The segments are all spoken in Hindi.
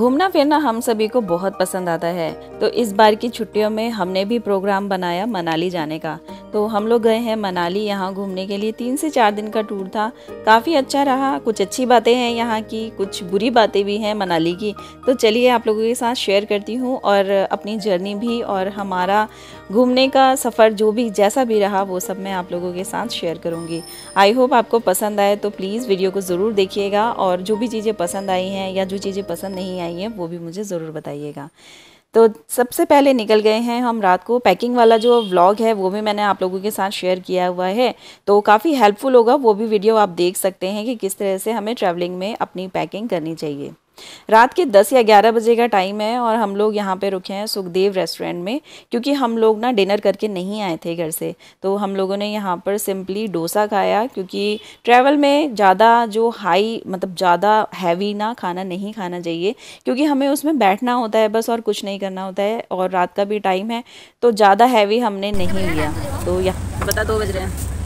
घूमना फिरना हम सभी को बहुत पसंद आता है तो इस बार की छुट्टियों में हमने भी प्रोग्राम बनाया मनाली जाने का तो हम लोग गए हैं मनाली यहाँ घूमने के लिए तीन से चार दिन का टूर था काफ़ी अच्छा रहा कुछ अच्छी बातें हैं यहाँ की कुछ बुरी बातें भी हैं मनाली की तो चलिए आप लोगों के साथ शेयर करती हूँ और अपनी जर्नी भी और हमारा घूमने का सफ़र जो भी जैसा भी रहा वो सब मैं आप लोगों के साथ शेयर करूँगी आई होप आपको पसंद आए तो प्लीज़ वीडियो को ज़रूर देखिएगा और जो भी चीज़ें पसंद आई हैं या जो चीज़ें पसंद नहीं आई हैं वो भी मुझे ज़रूर बताइएगा तो सबसे पहले निकल गए हैं हम रात को पैकिंग वाला जो व्लॉग है वो भी मैंने आप लोगों के साथ शेयर किया हुआ है तो काफ़ी हेल्पफुल होगा वो भी वीडियो आप देख सकते हैं कि किस तरह से हमें ट्रैवलिंग में अपनी पैकिंग करनी चाहिए रात के 10 या 11 बजे का टाइम है और हम लोग यहाँ पे रुके हैं सुखदेव रेस्टोरेंट में क्योंकि हम लोग ना डिनर करके नहीं आए थे घर से तो हम लोगों ने यहाँ पर सिंपली डोसा खाया क्योंकि ट्रैवल में ज़्यादा जो हाई मतलब ज़्यादा हैवी ना खाना नहीं खाना चाहिए क्योंकि हमें उसमें बैठना होता है बस और कुछ नहीं करना होता है और रात का भी टाइम है तो ज़्यादा हैवी हमने नहीं लिया तो यहाँ बता दो बज रहे हैं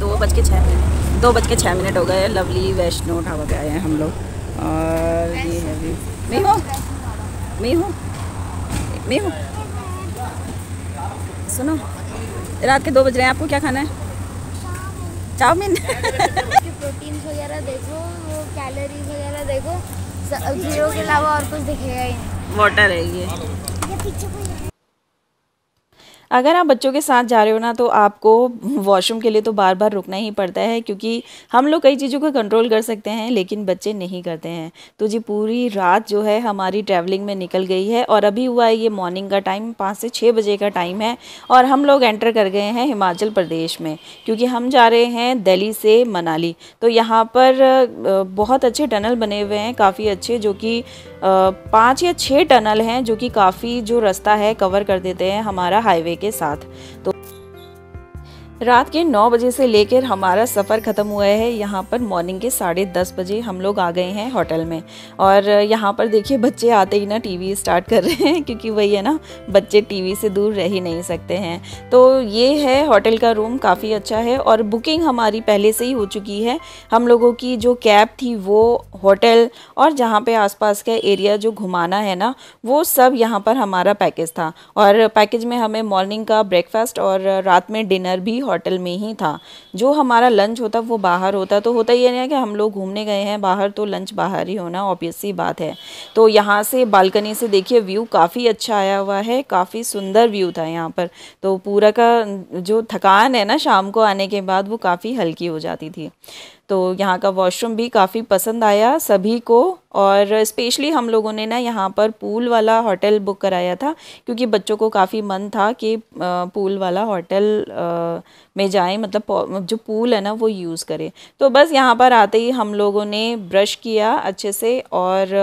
दो बज के छः मिनट दो बज के छः मिनट हो गए लवली वैष्णो ढाबा पे आए हैं हम लोग और ये है भी मैं हूँ मैं हूँ मैं हूँ सुनो रात के दो बज रहे हैं आपको क्या खाना है चाउमीन प्रोटीन्स वगैरह देखो वो कैलोरीज वगैरह देखो जीरो के अलावा और कुछ दिखेगा ही वाटर है ये अगर आप बच्चों के साथ जा रहे हो ना तो आपको वॉशरूम के लिए तो बार बार रुकना ही पड़ता है क्योंकि हम लोग कई चीज़ों को कंट्रोल कर सकते हैं लेकिन बच्चे नहीं करते हैं तो जी पूरी रात जो है हमारी ट्रैवलिंग में निकल गई है और अभी हुआ है ये मॉर्निंग का टाइम पाँच से छः बजे का टाइम है और हम लोग एंटर कर गए हैं हिमाचल प्रदेश में क्योंकि हम जा रहे हैं दिल्ली से मनाली तो यहाँ पर बहुत अच्छे टनल बने हुए हैं काफ़ी अच्छे जो कि पाँच या छः टनल हैं जो कि काफ़ी जो रास्ता है कवर कर देते हैं हमारा हाईवे के साथ तो रात के नौ बजे से लेकर हमारा सफ़र ख़त्म हुआ है यहाँ पर मॉर्निंग के साढ़े दस बजे हम लोग आ गए हैं होटल में और यहाँ पर देखिए बच्चे आते ही ना टीवी स्टार्ट कर रहे हैं क्योंकि वही है ना बच्चे टीवी से दूर रह ही नहीं सकते हैं तो ये है होटल का रूम काफ़ी अच्छा है और बुकिंग हमारी पहले से ही हो चुकी है हम लोगों की जो कैब थी वो होटल और जहाँ पर आस का एरिया जो घुमाना है ना वो सब यहाँ पर हमारा पैकेज था और पैकेज में हमें मॉर्निंग का ब्रेकफास्ट और रात में डिनर भी होटल में ही था जो हमारा लंच होता वो बाहर होता तो होता ये नहीं है कि हम लोग घूमने गए हैं बाहर तो लंच बाहर ही होना ऑब्वियसली बात है तो यहाँ से बालकनी से देखिए व्यू काफ़ी अच्छा आया हुआ है काफ़ी सुंदर व्यू था यहाँ पर तो पूरा का जो थकान है ना शाम को आने के बाद वो काफ़ी हल्की हो जाती थी तो यहाँ का वॉशरूम भी काफ़ी पसंद आया सभी को और स्पेशली हम लोगों ने ना यहाँ पर पूल वाला होटल बुक कराया था क्योंकि बच्चों को काफ़ी मन था कि पूल वाला होटल में जाएं मतलब जो पूल है ना वो यूज़ करें तो बस यहाँ पर आते ही हम लोगों ने ब्रश किया अच्छे से और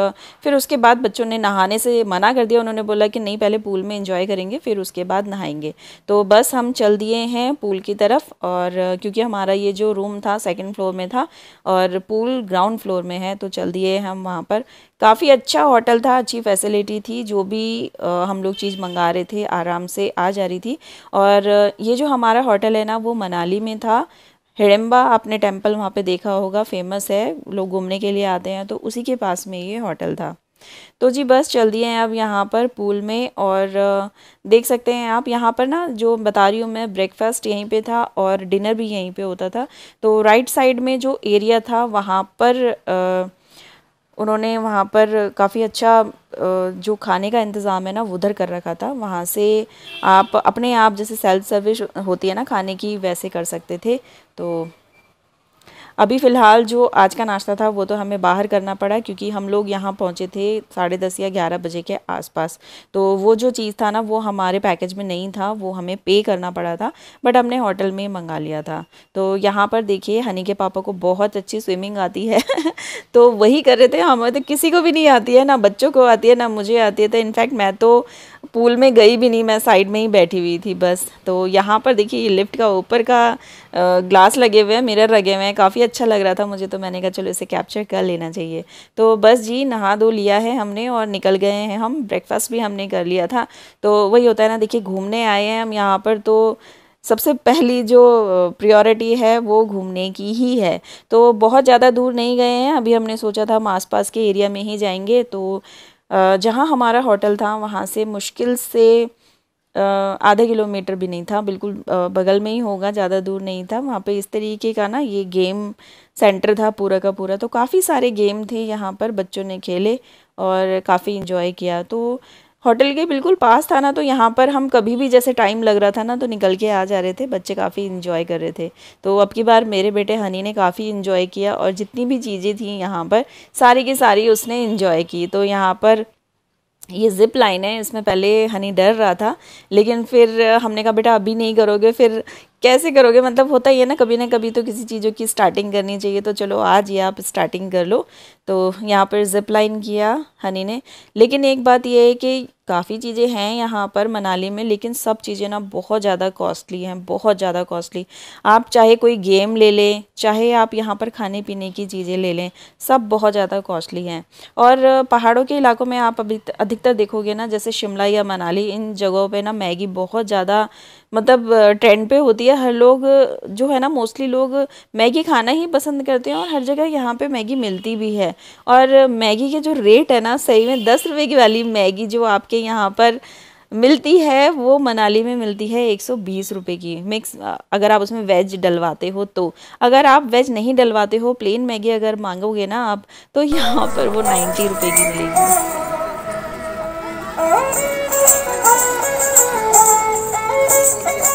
फिर उसके बाद बच्चों ने नहाने से मना कर दिया उन्होंने बोला कि नहीं पहले पूल में इंजॉय करेंगे फिर उसके बाद नहाएंगे तो बस हम चल दिए हैं पूल की तरफ और क्योंकि हमारा ये जो रूम था सेकेंड फ्लोर में था था और पूल ग्राउंड फ्लोर में है तो चल दिए हम वहाँ पर काफ़ी अच्छा होटल था अच्छी फैसिलिटी थी जो भी हम लोग चीज़ मंगा रहे थे आराम से आ जा रही थी और ये जो हमारा होटल है ना वो मनाली में था हिडम्बा आपने टेम्पल वहाँ पे देखा होगा फेमस है लोग घूमने के लिए आते हैं तो उसी के पास में ये होटल था तो जी बस चल दिए हैं अब यहाँ पर पूल में और देख सकते हैं आप यहाँ पर ना जो बता रही हूँ मैं ब्रेकफास्ट यहीं पे था और डिनर भी यहीं पे होता था तो राइट साइड में जो एरिया था वहाँ पर आ, उन्होंने वहाँ पर काफ़ी अच्छा जो खाने का इंतज़ाम है ना उधर कर रखा था वहाँ से आप अपने आप जैसे सेल्फ सर्विस होती है ना खाने की वैसे कर सकते थे तो अभी फ़िलहाल जो आज का नाश्ता था वो तो हमें बाहर करना पड़ा क्योंकि हम लोग यहाँ पहुँचे थे साढ़े दस या ग्यारह बजे के आसपास तो वो जो चीज़ था ना वो हमारे पैकेज में नहीं था वो हमें पे करना पड़ा था बट हमने होटल में मंगा लिया था तो यहाँ पर देखिए हनी के पापा को बहुत अच्छी स्विमिंग आती है तो वही कर रहे थे हमें तो किसी को भी नहीं आती है ना बच्चों को आती है ना मुझे आती है तो इनफैक्ट मैं तो पूल में गई भी नहीं मैं साइड में ही बैठी हुई थी बस तो यहाँ पर देखिए ये लिफ्ट का ऊपर का ग्लास लगे हुए हैं मिरर लगे हुए हैं काफ़ी अच्छा लग रहा था मुझे तो मैंने कहा चलो इसे कैप्चर कर लेना चाहिए तो बस जी नहा धो लिया है हमने और निकल गए हैं हम ब्रेकफास्ट भी हमने कर लिया था तो वही होता है ना देखिए घूमने आए हैं हम यहाँ पर तो सबसे पहली जो प्रायोरिटी है वो घूमने की ही है तो बहुत ज़्यादा दूर नहीं गए हैं अभी हमने सोचा था हम आसपास के एरिया में ही जाएंगे तो जहाँ हमारा होटल था वहाँ से मुश्किल से आधा किलोमीटर भी नहीं था बिल्कुल बगल में ही होगा ज़्यादा दूर नहीं था वहाँ पे इस तरीके का ना ये गेम सेंटर था पूरा का पूरा तो काफ़ी सारे गेम थे यहाँ पर बच्चों ने खेले और काफ़ी इन्जॉय किया तो होटल के बिल्कुल पास था ना तो यहाँ पर हम कभी भी जैसे टाइम लग रहा था ना तो निकल के आ जा रहे थे बच्चे काफ़ी इन्जॉय कर रहे थे तो अब की बार मेरे बेटे हनी ने काफ़ी इन्जॉय किया और जितनी भी चीज़ें थी यहाँ पर सारी की सारी उसने इन्जॉय की तो यहाँ पर ये जिप लाइन है इसमें पहले हनी डर रहा था लेकिन फिर हमने कहा बेटा अभी नहीं करोगे फिर कैसे करोगे मतलब होता ही है ना कभी ना कभी तो किसी चीज़ों की स्टार्टिंग करनी चाहिए तो चलो आज ये आप स्टार्टिंग कर लो तो यहाँ पर जिप लाइन किया हनी ने लेकिन एक बात ये है कि काफ़ी चीज़ें हैं यहाँ पर मनाली में लेकिन सब चीज़ें ना बहुत ज़्यादा कॉस्टली हैं बहुत ज़्यादा कॉस्टली आप चाहे कोई गेम ले लें चाहे आप यहाँ पर खाने पीने की चीज़ें ले लें सब बहुत ज़्यादा कॉस्टली हैं और पहाड़ों के इलाकों में आप अभी अधिकतर देखोगे ना जैसे शिमला या मनाली इन जगहों पर ना मैगी बहुत ज़्यादा मतलब ट्रेंड पर होती है हर लोग जो है ना मोस्टली लोग मैगी खाना ही पसंद करते हैं और हर जगह यहाँ पे मैगी मिलती भी है और मैगी के जो रेट है ना सही में दस रुपये की वाली मैगी जो आपके यहाँ पर मिलती है वो मनाली में मिलती है एक सौ बीस रुपये की मिक्स अगर आप उसमें वेज डलवाते हो तो अगर आप वेज नहीं डलवाते हो प्लेन मैगी अगर मांगोगे ना आप तो यहाँ पर वो नाइन्टी रुपए की मिलेगी Thank you.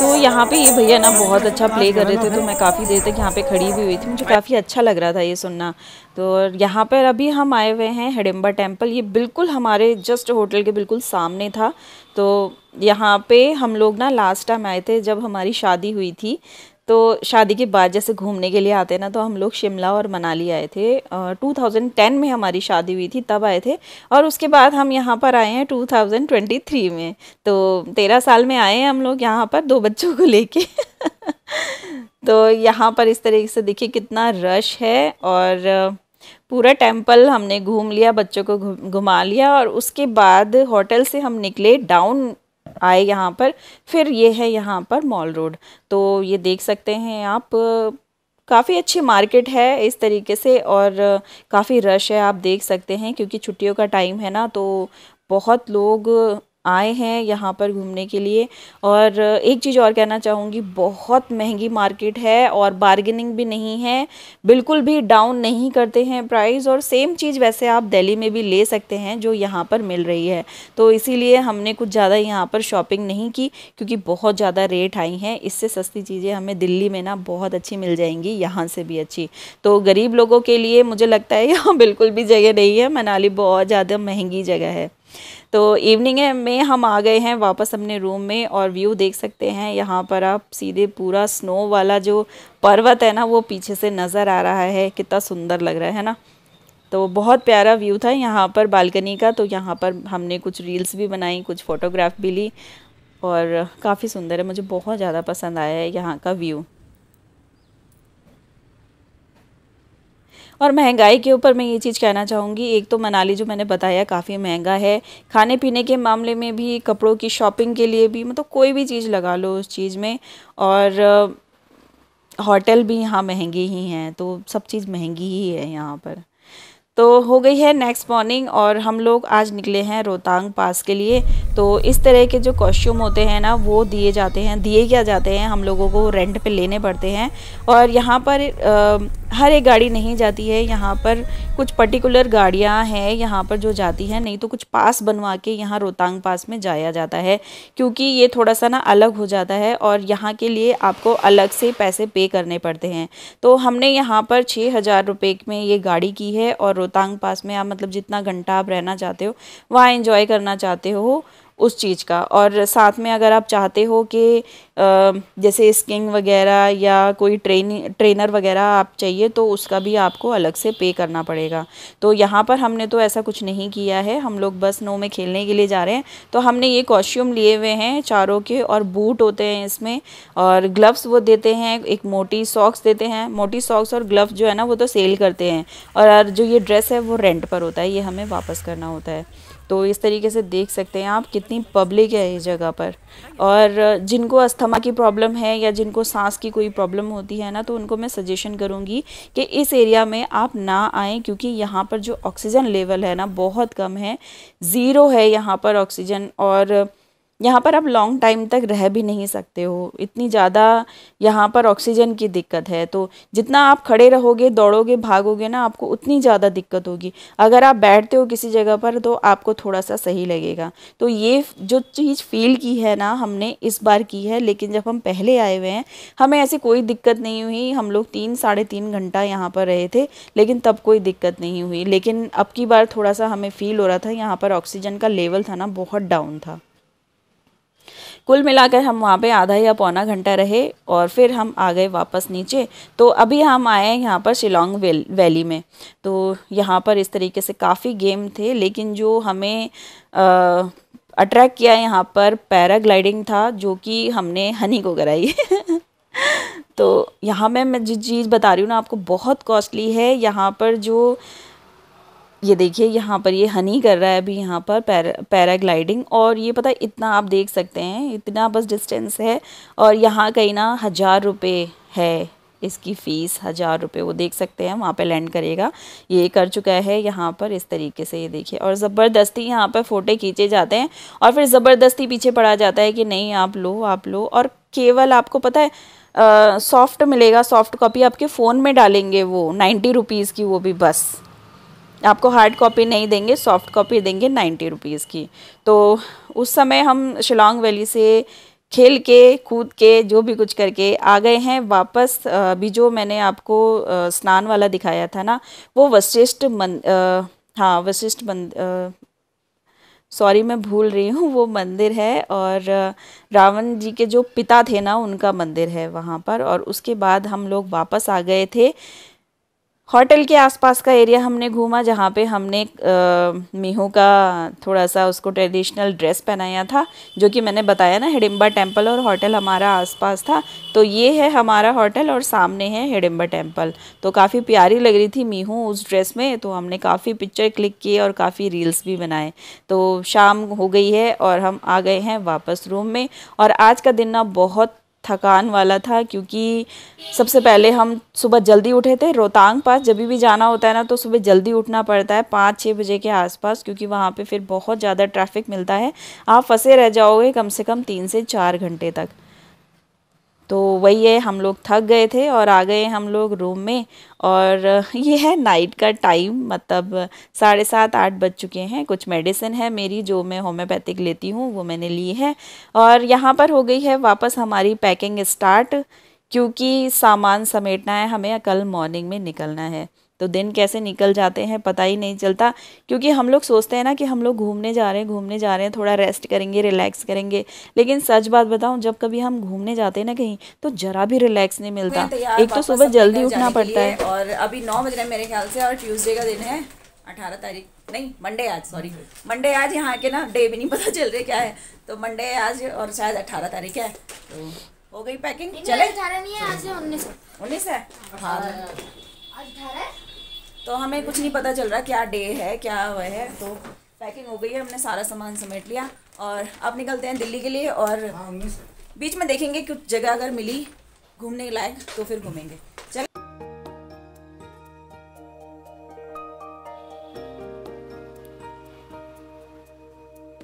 तो यहाँ पे ये भैया ना बहुत अच्छा प्ले कर रहे थे तो मैं काफ़ी देर तक यहाँ पे खड़ी भी हुई थी मुझे काफ़ी अच्छा लग रहा था ये सुनना तो यहाँ पर अभी हम आए हुए हैं हडिम्बा टेम्पल ये बिल्कुल हमारे जस्ट होटल के बिल्कुल सामने था तो यहाँ पे हम लोग ना लास्ट टाइम आए थे जब हमारी शादी हुई थी तो शादी के बाद जैसे घूमने के लिए आते हैं ना तो हम लोग शिमला और मनाली आए थे टू थाउजेंड टेन में हमारी शादी हुई थी तब आए थे और उसके बाद हम यहाँ पर आए हैं टू थाउजेंड ट्वेंटी थ्री में तो तेरह साल में आए हैं हम लोग यहाँ पर दो बच्चों को लेके तो यहाँ पर इस तरीके से देखिए कितना रश है और पूरा टेम्पल हमने घूम लिया बच्चों को घुमा लिया और उसके बाद होटल से हम निकले डाउन आए यहाँ पर फिर ये है यहाँ पर मॉल रोड तो ये देख सकते हैं आप काफ़ी अच्छी मार्केट है इस तरीके से और काफ़ी रश है आप देख सकते हैं क्योंकि छुट्टियों का टाइम है ना तो बहुत लोग आए हैं यहाँ पर घूमने के लिए और एक चीज़ और कहना चाहूँगी बहुत महंगी मार्केट है और बार्गेनिंग भी नहीं है बिल्कुल भी डाउन नहीं करते हैं प्राइस और सेम चीज़ वैसे आप दिल्ली में भी ले सकते हैं जो यहाँ पर मिल रही है तो इसीलिए हमने कुछ ज़्यादा यहाँ पर शॉपिंग नहीं की क्योंकि बहुत ज़्यादा रेट आई हैं इससे सस्ती चीज़ें हमें दिल्ली में ना बहुत अच्छी मिल जाएंगी यहाँ से भी अच्छी तो गरीब लोगों के लिए मुझे लगता है यहाँ बिल्कुल भी जगह नहीं है मनाली बहुत ज़्यादा महंगी जगह है तो इवनिंग में हम आ गए हैं वापस अपने रूम में और व्यू देख सकते हैं यहाँ पर आप सीधे पूरा स्नो वाला जो पर्वत है ना वो पीछे से नज़र आ रहा है कितना सुंदर लग रहा है ना तो बहुत प्यारा व्यू था यहाँ पर बालकनी का तो यहाँ पर हमने कुछ रील्स भी बनाई कुछ फ़ोटोग्राफ भी ली और काफ़ी सुंदर है मुझे बहुत ज़्यादा पसंद आया है यहाँ का व्यू और महंगाई के ऊपर मैं ये चीज़ कहना चाहूँगी एक तो मनाली जो मैंने बताया काफ़ी महंगा है खाने पीने के मामले में भी कपड़ों की शॉपिंग के लिए भी मतलब कोई भी चीज़ लगा लो उस चीज़ में और होटल भी यहाँ महंगे ही हैं तो सब चीज़ महंगी ही है यहाँ पर तो हो गई है नेक्स्ट मॉर्निंग और हम लोग आज निकले हैं रोहतांग पास के लिए तो इस तरह के जो कॉस्ट्यूम होते हैं ना वो दिए जाते हैं दिए क्या जाते हैं हम लोगों को रेंट पे लेने पड़ते हैं और यहाँ पर आ, हर एक गाड़ी नहीं जाती है यहाँ पर कुछ पर्टिकुलर गाड़ियाँ हैं यहाँ पर जो जाती हैं नहीं तो कुछ पास बनवा के यहाँ रोहतांग पास में जाया जाता है क्योंकि ये थोड़ा सा ना अलग हो जाता है और यहाँ के लिए आपको अलग से पैसे पे करने पड़ते हैं तो हमने यहाँ पर छः हज़ार रुपये में ये गाड़ी की है और रोहतांग पास में आप मतलब जितना घंटा आप रहना चाहते हो वहाँ इंजॉय करना चाहते हो उस चीज़ का और साथ में अगर आप चाहते हो कि जैसे स्किंग वगैरह या कोई ट्रेनिंग ट्रेनर वगैरह आप चाहिए तो उसका भी आपको अलग से पे करना पड़ेगा तो यहाँ पर हमने तो ऐसा कुछ नहीं किया है हम लोग बस नो में खेलने के लिए जा रहे हैं तो हमने ये कॉस्ट्यूम लिए हुए हैं चारों के और बूट होते हैं इसमें और ग्लव्स वो देते हैं एक मोटी सॉक्स देते हैं मोटी सॉक्स और ग्लव्स जो है ना वो तो सेल करते हैं और जो ये ड्रेस है वो रेंट पर होता है ये हमें वापस करना होता है तो इस तरीके से देख सकते हैं आप कितनी पब्लिक है इस जगह पर और जिनको अस्थमा की प्रॉब्लम है या जिनको सांस की कोई प्रॉब्लम होती है ना तो उनको मैं सजेशन करूँगी कि इस एरिया में आप ना आएँ क्योंकि यहाँ पर जो ऑक्सीजन लेवल है ना बहुत कम है ज़ीरो है यहाँ पर ऑक्सीजन और यहाँ पर आप लॉन्ग टाइम तक रह भी नहीं सकते हो इतनी ज़्यादा यहाँ पर ऑक्सीजन की दिक्कत है तो जितना आप खड़े रहोगे दौड़ोगे भागोगे ना आपको उतनी ज़्यादा दिक्कत होगी अगर आप बैठते हो किसी जगह पर तो आपको थोड़ा सा सही लगेगा तो ये जो चीज़ फील की है ना हमने इस बार की है लेकिन जब हम पहले आए हुए हैं हमें ऐसी कोई दिक्कत नहीं हुई हम लोग तीन साढ़े तीन घंटा यहाँ पर रहे थे लेकिन तब कोई दिक्कत नहीं हुई लेकिन अब की बार थोड़ा सा हमें फील हो रहा था यहाँ पर ऑक्सीजन का लेवल था ना बहुत डाउन था कुल मिलाकर हम वहाँ पे आधा या पौना घंटा रहे और फिर हम आ गए वापस नीचे तो अभी हम आए हैं यहाँ पर शिलोंग वैली में तो यहाँ पर इस तरीके से काफ़ी गेम थे लेकिन जो हमें अट्रैक्ट किया यहाँ पर पैराग्लाइडिंग था जो कि हमने हनी को कराई तो यहाँ में मैं जिस चीज़ बता रही हूँ ना आपको बहुत कॉस्टली है यहाँ पर जो ये देखिए यहाँ पर ये हनी कर रहा है अभी यहाँ पर पैरा पैराग्लाइडिंग और ये पता है इतना आप देख सकते हैं इतना बस डिस्टेंस है और यहाँ कहीं ना हज़ार रुपये है इसकी फ़ीस हज़ार रुपये वो देख सकते हैं वहाँ पे लैंड करेगा ये कर चुका है यहाँ पर इस तरीके से ये देखिए और ज़बरदस्ती यहाँ पर फ़ोटे खींचे जाते हैं और फिर ज़बरदस्ती पीछे पड़ा जाता है कि नहीं आप लो आप लो और केवल आपको पता है सॉफ्ट मिलेगा सॉफ्ट कॉपी आपके फ़ोन में डालेंगे वो नाइन्टी रुपीज़ की वो भी बस आपको हार्ड कॉपी नहीं देंगे सॉफ्ट कॉपी देंगे नाइन्टी रुपीज़ की तो उस समय हम शिलोंग वैली से खेल के कूद के जो भी कुछ करके आ गए हैं वापस अभी जो मैंने आपको स्नान वाला दिखाया था ना वो वशिष्ठ मन आ, हाँ वशिष्ठ मन सॉरी मैं भूल रही हूँ वो मंदिर है और रावण जी के जो पिता थे ना उनका मंदिर है वहाँ पर और उसके बाद हम लोग वापस आ गए थे होटल के आसपास का एरिया हमने घूमा जहाँ पे हमने मीहू का थोड़ा सा उसको ट्रेडिशनल ड्रेस पहनाया था जो कि मैंने बताया ना हिडिम्बा टेम्पल और होटल हमारा आसपास था तो ये है हमारा होटल और सामने है हिडिम्बा टेम्पल तो काफ़ी प्यारी लग रही थी मीहू उस ड्रेस में तो हमने काफ़ी पिक्चर क्लिक किए और काफ़ी रील्स भी बनाए तो शाम हो गई है और हम आ गए हैं वापस रूम में और आज का दिन ना बहुत थकान वाला था क्योंकि सबसे पहले हम सुबह जल्दी उठे थे रोहतांग पास जब भी जाना होता है ना तो सुबह जल्दी उठना पड़ता है पाँच छः बजे के आसपास क्योंकि वहाँ पे फिर बहुत ज़्यादा ट्रैफिक मिलता है आप फंसे रह जाओगे कम से कम तीन से चार घंटे तक तो वही है हम लोग थक गए थे और आ गए हम लोग रूम में और ये है नाइट का टाइम मतलब साढ़े सात आठ बज चुके हैं कुछ मेडिसिन है मेरी जो मैं होम्योपैथिक लेती हूँ वो मैंने ली है और यहाँ पर हो गई है वापस हमारी पैकिंग स्टार्ट क्योंकि सामान समेटना है हमें कल मॉर्निंग में निकलना है तो दिन कैसे निकल जाते हैं पता ही नहीं चलता क्योंकि हम लोग सोचते हैं ना कि हम लोग घूमने जा रहे हैं घूमने जा रहे हैं थोड़ा रेस्ट करेंगे रिलैक्स करेंगे लेकिन सच बात बताऊं जब कभी हम घूमने जाते हैं ना कहीं तो ज़रा भी रिलैक्स नहीं मिलता एक तो सुबह जल्दी उठना पड़ता है और अभी नौ बज रहे हैं मेरे ख्याल से और ट्यूजडे का दिन है अठारह तारीख नहीं मंडे आज सॉरी मंडे आज यहाँ के ना डे भी नहीं पता चल रहे क्या है तो मंडे आज और शायद अठारह तारीख है तो हो गई पैकिंग चले जा रहे नहीं है आज उन्नीस उन्नीस है हाँ अठारह तो हमें कुछ नहीं पता चल रहा क्या डे है क्या वह है तो पैकिंग हो गई है हमने सारा सामान समेट लिया और अब निकलते हैं दिल्ली के लिए और हाँ, बीच में देखेंगे कुछ जगह अगर मिली घूमने लायक तो फिर घूमेंगे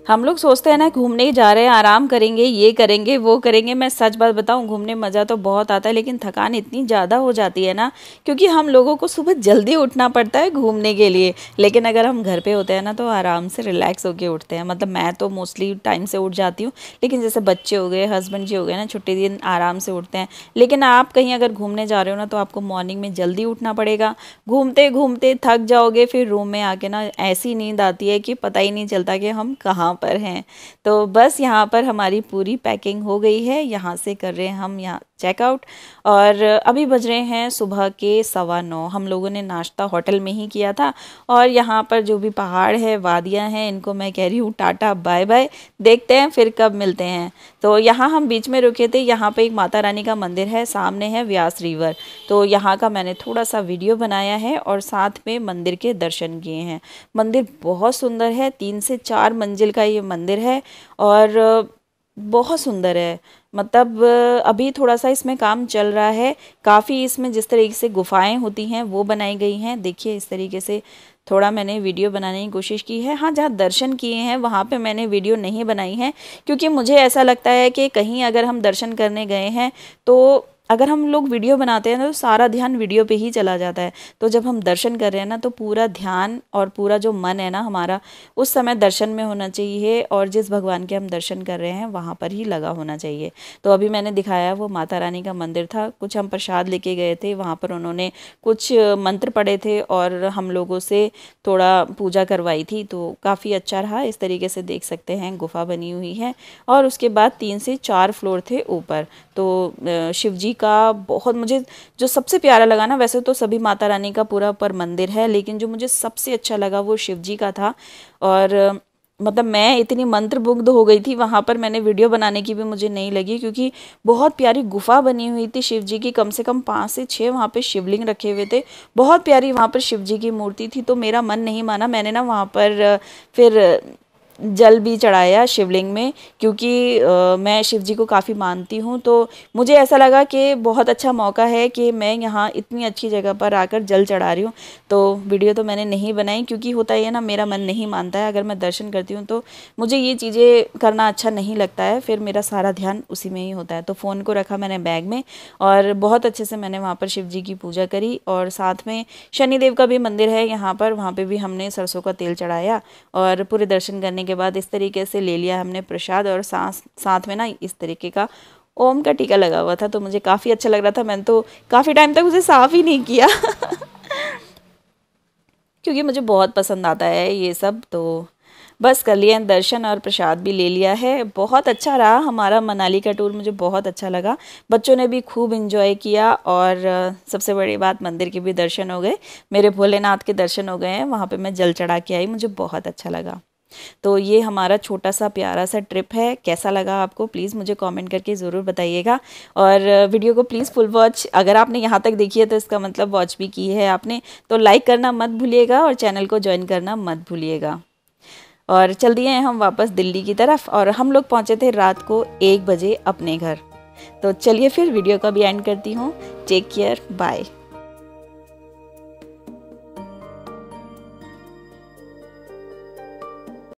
हम लोग सोचते हैं ना घूमने ही जा रहे हैं आराम करेंगे ये करेंगे वो करेंगे मैं सच बात बताऊँ घूमने मज़ा तो बहुत आता है लेकिन थकान इतनी ज़्यादा हो जाती है ना क्योंकि हम लोगों को सुबह जल्दी उठना पड़ता है घूमने के लिए लेकिन अगर हम घर पर होते हैं ना तो आराम से रिलैक्स होकर उठते हैं मतलब मैं तो मोस्टली टाइम से उठ जाती हूँ लेकिन जैसे बच्चे हो गए हस्बैंड जी हो गए ना छुट्टी दिन आराम से उठते हैं लेकिन आप कहीं अगर घूमने जा रहे हो ना तो आपको मॉर्निंग में जल्दी उठना पड़ेगा घूमते घूमते थक जाओगे फिर रूम में आके ना ऐसी नींद आती है कि पता ही नहीं चलता कि हम कहाँ यहाँ पर हैं तो बस यहाँ पर हमारी पूरी पैकिंग हो गई है यहाँ से कर रहे हैं हम यहाँ चेकआउट और अभी बज रहे हैं सुबह के सवा नौ हम लोगों ने नाश्ता होटल में ही किया था और यहाँ पर जो भी पहाड़ है वादियाँ हैं इनको मैं कह रही हूँ टाटा बाय बाय देखते हैं फिर कब मिलते हैं तो यहाँ हम बीच में रुके थे यहाँ पे एक माता रानी का मंदिर है सामने है व्यास रिवर तो यहाँ का मैंने थोड़ा सा वीडियो बनाया है और साथ में मंदिर के दर्शन किए हैं मंदिर बहुत सुंदर है तीन से चार मंजिल का ये मंदिर है और बहुत सुंदर है मतलब अभी थोड़ा सा इसमें काम चल रहा है काफ़ी इसमें जिस तरीके से गुफाएं होती हैं वो बनाई गई हैं देखिए इस तरीके से थोड़ा मैंने वीडियो बनाने की कोशिश की है हाँ जहाँ दर्शन किए हैं वहाँ पे मैंने वीडियो नहीं बनाई है क्योंकि मुझे ऐसा लगता है कि कहीं अगर हम दर्शन करने गए हैं तो अगर हम लोग वीडियो बनाते हैं तो सारा ध्यान वीडियो पे ही चला जाता है तो जब हम दर्शन कर रहे हैं ना तो पूरा ध्यान और पूरा जो मन है ना हमारा उस समय दर्शन में होना चाहिए और जिस भगवान के हम दर्शन कर रहे हैं वहाँ पर ही लगा होना चाहिए तो अभी मैंने दिखाया वो माता रानी का मंदिर था कुछ हम प्रसाद लेके गए थे वहाँ पर उन्होंने कुछ मंत्र पढ़े थे और हम लोगों से थोड़ा पूजा करवाई थी तो काफ़ी अच्छा रहा इस तरीके से देख सकते हैं गुफा बनी हुई है और उसके बाद तीन से चार फ्लोर थे ऊपर तो शिव जी का बहुत मुझे जो सबसे प्यारा लगा ना वैसे तो सभी माता रानी का पूरा पर मंदिर है लेकिन जो मुझे सबसे अच्छा लगा वो शिव जी का था और मतलब मैं इतनी मंत्रमुग्ध हो गई थी वहाँ पर मैंने वीडियो बनाने की भी मुझे नहीं लगी क्योंकि बहुत प्यारी गुफा बनी हुई थी शिव जी की कम से कम पाँच से छः वहाँ पे शिवलिंग रखे हुए थे बहुत प्यारी वहाँ पर शिव जी की मूर्ति थी तो मेरा मन नहीं माना मैंने ना वहाँ पर फिर जल भी चढ़ाया शिवलिंग में क्योंकि आ, मैं शिव जी को काफ़ी मानती हूँ तो मुझे ऐसा लगा कि बहुत अच्छा मौका है कि मैं यहाँ इतनी अच्छी जगह पर आकर जल चढ़ा रही हूँ तो वीडियो तो मैंने नहीं बनाई क्योंकि होता ही है ना मेरा मन नहीं मानता है अगर मैं दर्शन करती हूँ तो मुझे ये चीज़ें करना अच्छा नहीं लगता है फिर मेरा सारा ध्यान उसी में ही होता है तो फ़ोन को रखा मैंने बैग में और बहुत अच्छे से मैंने वहाँ पर शिव जी की पूजा करी और साथ में शनिदेव का भी मंदिर है यहाँ पर वहाँ पर भी हमने सरसों का तेल चढ़ाया और पूरे दर्शन करने के बाद इस तरीके से ले लिया हमने प्रसाद और सांस साथ में ना इस तरीके का ओम का टीका लगा हुआ था तो मुझे काफ़ी अच्छा लग रहा था मैंने तो काफ़ी टाइम तक उसे साफ ही नहीं किया क्योंकि मुझे बहुत पसंद आता है ये सब तो बस कर लिए दर्शन और प्रसाद भी ले लिया है बहुत अच्छा रहा हमारा मनाली का टूर मुझे बहुत अच्छा लगा बच्चों ने भी खूब इन्जॉय किया और सबसे बड़ी बात मंदिर के भी दर्शन हो गए मेरे भोलेनाथ के दर्शन हो गए हैं वहाँ पे मैं जल चढ़ा के आई मुझे बहुत अच्छा लगा तो ये हमारा छोटा सा प्यारा सा ट्रिप है कैसा लगा आपको प्लीज़ मुझे कमेंट करके ज़रूर बताइएगा और वीडियो को प्लीज़ फुल वॉच अगर आपने यहाँ तक देखी है तो इसका मतलब वॉच भी की है आपने तो लाइक करना मत भूलिएगा और चैनल को ज्वाइन करना मत भूलिएगा और चल दिए हैं हम वापस दिल्ली की तरफ और हम लोग पहुँचे थे रात को एक बजे अपने घर तो चलिए फिर वीडियो का भी एंड करती हूँ टेक केयर बाय